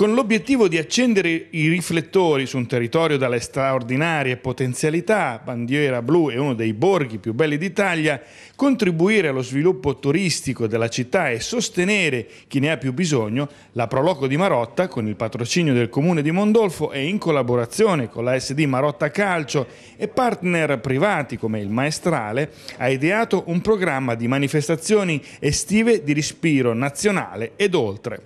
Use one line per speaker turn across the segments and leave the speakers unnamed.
con l'obiettivo di accendere i riflettori su un territorio dalle straordinarie potenzialità, bandiera blu è uno dei borghi più belli d'Italia, contribuire allo sviluppo turistico della città e sostenere chi ne ha più bisogno, la Proloco di Marotta, con il patrocinio del Comune di Mondolfo e in collaborazione con la SD Marotta Calcio e partner privati come il Maestrale, ha ideato un programma di manifestazioni estive di respiro nazionale ed oltre.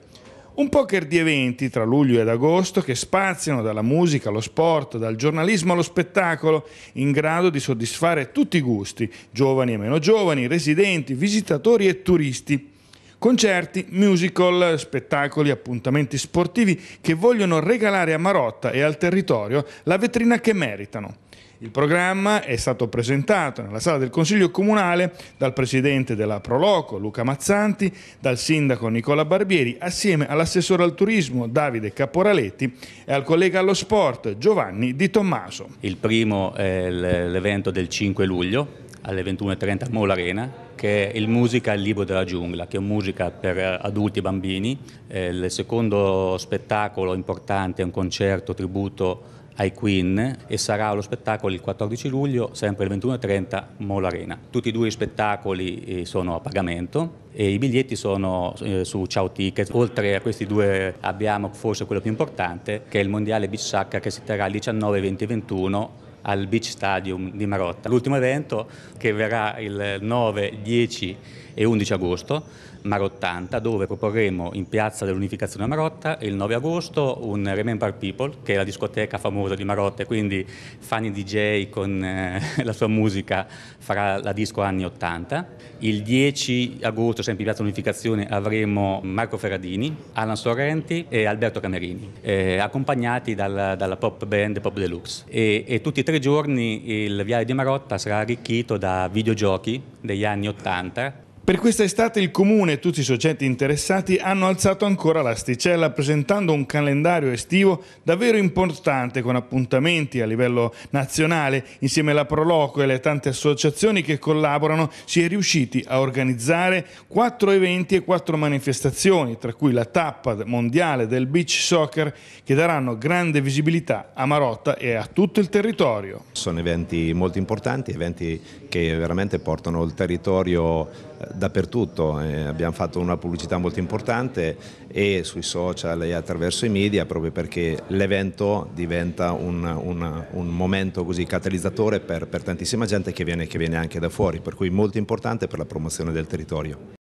Un poker di eventi tra luglio ed agosto che spaziano dalla musica allo sport, dal giornalismo allo spettacolo, in grado di soddisfare tutti i gusti, giovani e meno giovani, residenti, visitatori e turisti. Concerti, musical, spettacoli, appuntamenti sportivi che vogliono regalare a Marotta e al territorio la vetrina che meritano. Il programma è stato presentato nella sala del Consiglio Comunale dal presidente della Proloco, Luca Mazzanti, dal sindaco Nicola Barbieri, assieme all'assessore al turismo Davide Caporaletti e al collega allo sport Giovanni Di Tommaso.
Il primo è l'evento del 5 luglio alle 21.30 a Mola Arena che è il musica al libro della giungla, che è musica per adulti e bambini. Eh, il secondo spettacolo importante è un concerto tributo ai Queen e sarà lo spettacolo il 14 luglio, sempre il 21.30, Mola Arena. Tutti e due gli spettacoli eh, sono a pagamento e i biglietti sono eh, su Ciao Ticket. Oltre a questi due abbiamo forse quello più importante che è il Mondiale Beach Sacca che si terrà il 19, 20 e 21 al Beach Stadium di Marotta. L'ultimo evento che verrà il 9, 10 e 11 agosto, Marottanta, dove proporremo in piazza dell'Unificazione a Marotta il 9 agosto un Remember People, che è la discoteca famosa di Marotta, e quindi Fanny DJ con eh, la sua musica farà la disco anni 80. Il 10 agosto, sempre in piazza dell'Unificazione, avremo Marco Ferradini, Alan Sorrenti e Alberto Camerini, eh, accompagnati dalla, dalla, pop band Pop Deluxe. E, e tutti e tre tre giorni il Viale di Marotta sarà arricchito da videogiochi degli anni Ottanta,
per questa estate il Comune e tutti i soggetti interessati hanno alzato ancora l'asticella presentando un calendario estivo davvero importante con appuntamenti a livello nazionale. Insieme alla Proloco e alle tante associazioni che collaborano si è riusciti a organizzare quattro eventi e quattro manifestazioni, tra cui la tappa mondiale del beach soccer che daranno grande visibilità a Marotta e a
tutto il territorio. Sono eventi molto importanti, eventi che veramente portano il territorio dappertutto, eh, abbiamo fatto una pubblicità molto importante e sui social e attraverso i media proprio perché l'evento diventa un, un, un, momento così catalizzatore per, per tantissima gente che viene, che viene anche da fuori, per cui molto importante per la promozione del territorio.